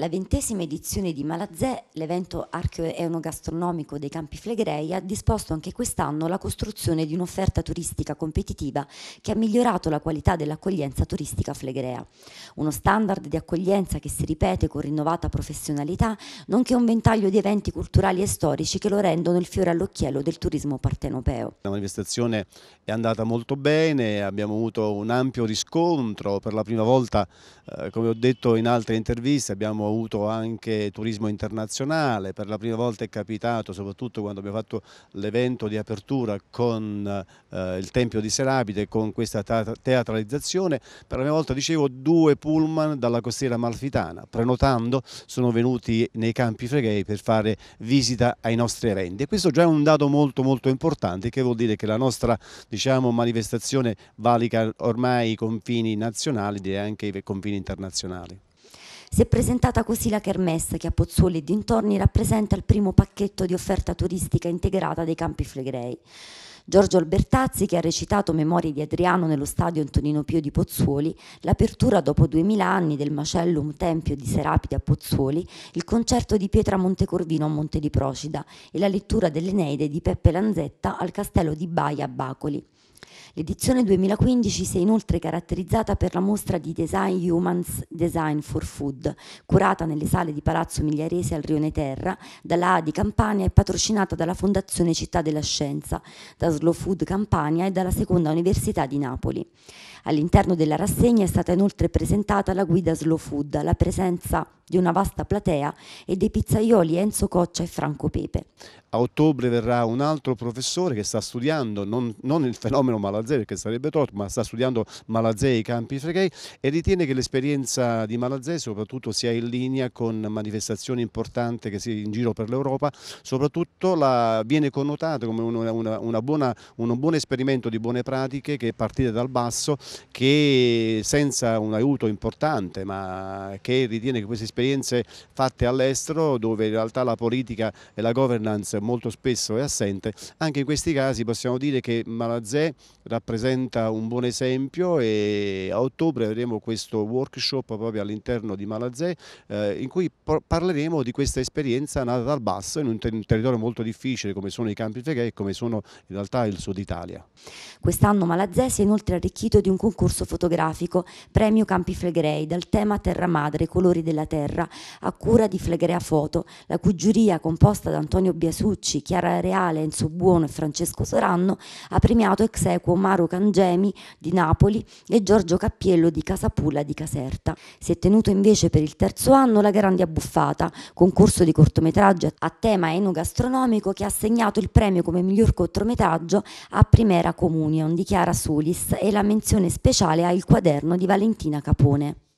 La ventesima edizione di Malazzè, l'evento archeo-enogastronomico dei Campi Flegrei, ha disposto anche quest'anno la costruzione di un'offerta turistica competitiva che ha migliorato la qualità dell'accoglienza turistica flegrea. Uno standard di accoglienza che si ripete con rinnovata professionalità, nonché un ventaglio di eventi culturali e storici che lo rendono il fiore all'occhiello del turismo partenopeo. La manifestazione è andata molto bene, abbiamo avuto un ampio riscontro, per la prima volta, eh, come ho detto in altre interviste, abbiamo avuto anche turismo internazionale, per la prima volta è capitato, soprattutto quando abbiamo fatto l'evento di apertura con eh, il Tempio di Serapide, con questa teatralizzazione, per la prima volta dicevo due pullman dalla costiera malfitana, prenotando sono venuti nei campi freghei per fare visita ai nostri eventi. e questo già è un dato molto molto importante che vuol dire che la nostra diciamo, manifestazione valica ormai i confini nazionali e anche i confini internazionali. Si è presentata così la Kermesse che a Pozzuoli e dintorni rappresenta il primo pacchetto di offerta turistica integrata dei Campi Flegrei. Giorgio Albertazzi, che ha recitato Memorie di Adriano nello stadio Antonino Pio di Pozzuoli, l'apertura dopo duemila anni del Macellum Tempio di Serapide a Pozzuoli, il concerto di Pietra Montecorvino a Monte di Procida e la lettura dell'Eneide di Peppe Lanzetta al castello di Baia a Bacoli. L'edizione 2015 si è inoltre caratterizzata per la mostra di Design Humans Design for Food, curata nelle sale di Palazzo Migliarese al Rione Terra, dalla A di Campania e patrocinata dalla Fondazione Città della Scienza, da Slow Food Campania e dalla Seconda Università di Napoli. All'interno della rassegna è stata inoltre presentata la guida Slow Food, la presenza di una vasta platea e dei pizzaioli Enzo Coccia e Franco Pepe. A ottobre verrà un altro professore che sta studiando non, non il fenomeno Malazei perché sarebbe torto, ma sta studiando Malazei e i Campi freghei e ritiene che l'esperienza di Malazei soprattutto sia in linea con manifestazioni importanti che si in giro per l'Europa, soprattutto la, viene connotata come una, una, una buona, un buon esperimento di buone pratiche che partite dal basso che senza un aiuto importante ma che ritiene che questa esperienza esperienze fatte all'estero dove in realtà la politica e la governance molto spesso è assente, anche in questi casi possiamo dire che Malazè rappresenta un buon esempio e a ottobre avremo questo workshop proprio all'interno di Malazè eh, in cui parleremo di questa esperienza nata dal basso in un, ter un territorio molto difficile come sono i Campi Flegrei e come sono in realtà il sud Italia. Quest'anno Malazè si è inoltre arricchito di un concorso fotografico, premio Campi Flegrei, dal tema Terra Madre, colori della terra terra, a cura di Flegrea Foto, la cui giuria, composta da Antonio Biasucci, Chiara Reale, Enzo Buono e Francesco Soranno, ha premiato ex equo Mauro Cangemi di Napoli e Giorgio Cappiello di Casapulla di Caserta. Si è tenuto invece per il terzo anno la Grande Abbuffata, concorso di cortometraggi a tema enogastronomico che ha assegnato il premio come miglior cortometraggio a Primera Communion di Chiara Sulis e la menzione speciale a Il quaderno di Valentina Capone.